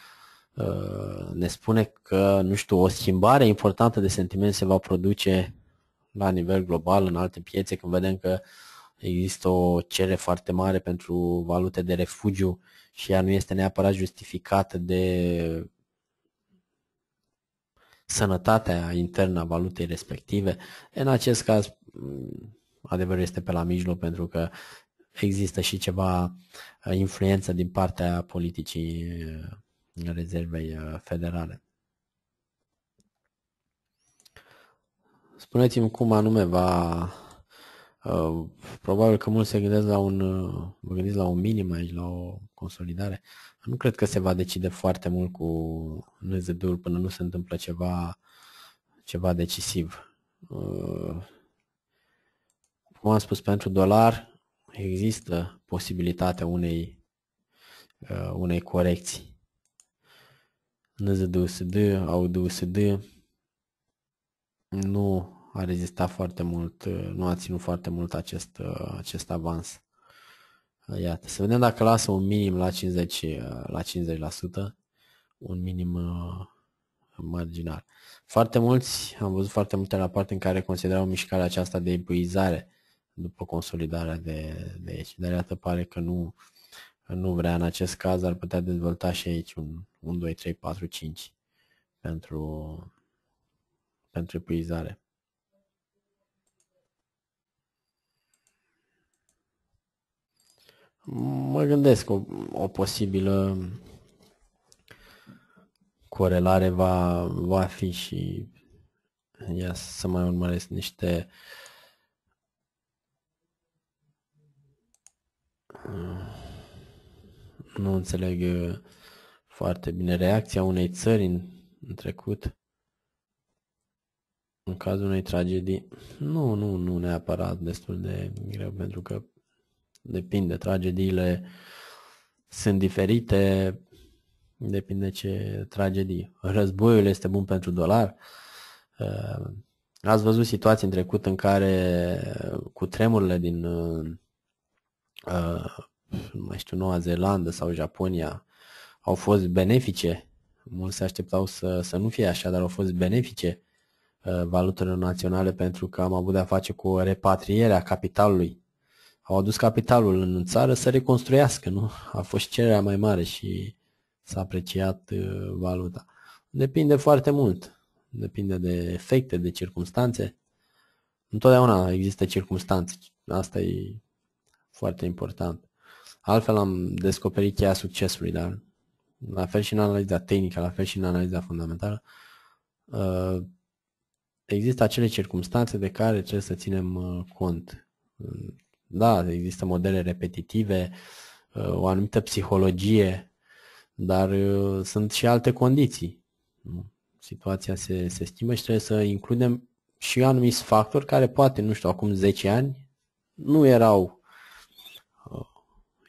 A: Uh, ne spune că, nu știu, o schimbare importantă de sentiment se va produce la nivel global, în alte piețe, când vedem că există o cere foarte mare pentru valute de refugiu și ea nu este neapărat justificată de sănătatea internă a valutei respective. În acest caz, mm, adevărul este pe la mijloc pentru că există și ceva influență din partea politicii uh, rezervei uh, federale. Spuneți-mi cum anume va... Uh, probabil că mulți se gândesc la un, uh, vă gândiți la un minim aici, la o consolidare. Nu cred că se va decide foarte mult cu NZB-ul până nu se întâmplă ceva, ceva decisiv. Cum am spus, pentru dolar există posibilitatea unei, unei corecții de de AUDUSD nu a rezistat foarte mult, nu a ținut foarte mult acest, acest avans. Iată, să vedem dacă lasă un minim la 50, la 50% un minim marginal. Foarte mulți, am văzut foarte multe rapoarte în care considerau mișcarea aceasta de epuizare după consolidarea de, de aici, dar iată pare că nu, nu vrea în acest caz, ar putea dezvolta și aici un 1, 2, 3, 4, 5 pentru, pentru epuizare. Mă gândesc o, o posibilă corelare va, va fi și ia să mai urmăresc niște uh, nu înțeleg uh, foarte bine reacția unei țări în, în trecut în cazul unei tragedii. Nu, nu, nu neapărat destul de greu pentru că depinde, tragediile sunt diferite, depinde ce tragedie. Războiul este bun pentru dolar. Uh, ați văzut situații în trecut în care cu tremurile din uh, nu mai știu, Noua Zeelandă sau Japonia, au fost benefice. Mulți se așteptau să, să nu fie așa, dar au fost benefice uh, valutele naționale pentru că am avut de-a face cu repatrierea capitalului. Au adus capitalul în țară să reconstruiască, nu? A fost cererea mai mare și s-a apreciat uh, valuta. Depinde foarte mult. Depinde de efecte, de circunstanțe. Întotdeauna există circunstanțe. Asta e foarte important. Altfel am descoperit cheia succesului, dar la fel și în analiza tehnică, la fel și în analiza fundamentală, uh, există acele circunstanțe de care trebuie să ținem uh, cont. Da, există modele repetitive, uh, o anumită psihologie, dar sunt și alte condiții. Situația se, se schimbă și trebuie să includem și anumiți factori care poate, nu știu, acum 10 ani nu erau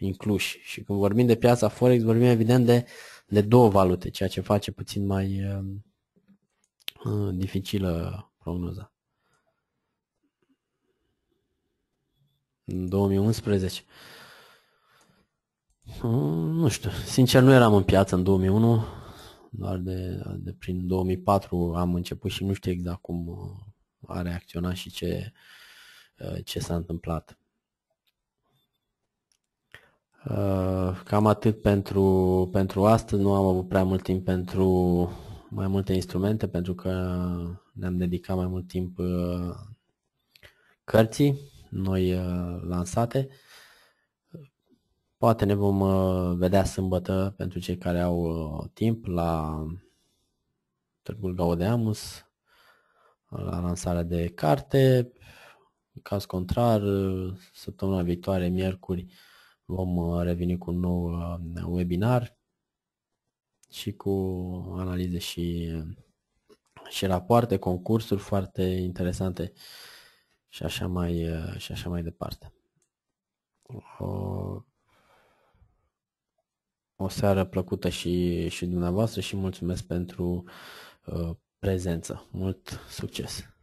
A: incluși. Și când vorbim de piața Forex, vorbim evident de, de două valute, ceea ce face puțin mai um, uh, dificilă prognoza. În 2011. Uh, nu știu, sincer nu eram în piață în 2001, doar de, de prin 2004 am început și nu știu exact cum a reacționat și ce, uh, ce s-a întâmplat. Uh, cam atât pentru, pentru astăzi, nu am avut prea mult timp pentru mai multe instrumente pentru că ne-am dedicat mai mult timp uh, cărții noi uh, lansate. Poate ne vom vedea sâmbătă pentru cei care au timp la Târgul Gaudeamus, la lansarea de carte. În caz contrar, săptămâna viitoare, miercuri, Vom uh, reveni cu un nou uh, webinar și cu analize și, uh, și rapoarte, concursuri foarte interesante și așa mai, și așa mai departe. O, o seară plăcută și, și dumneavoastră și mulțumesc pentru uh, prezență. Mult succes!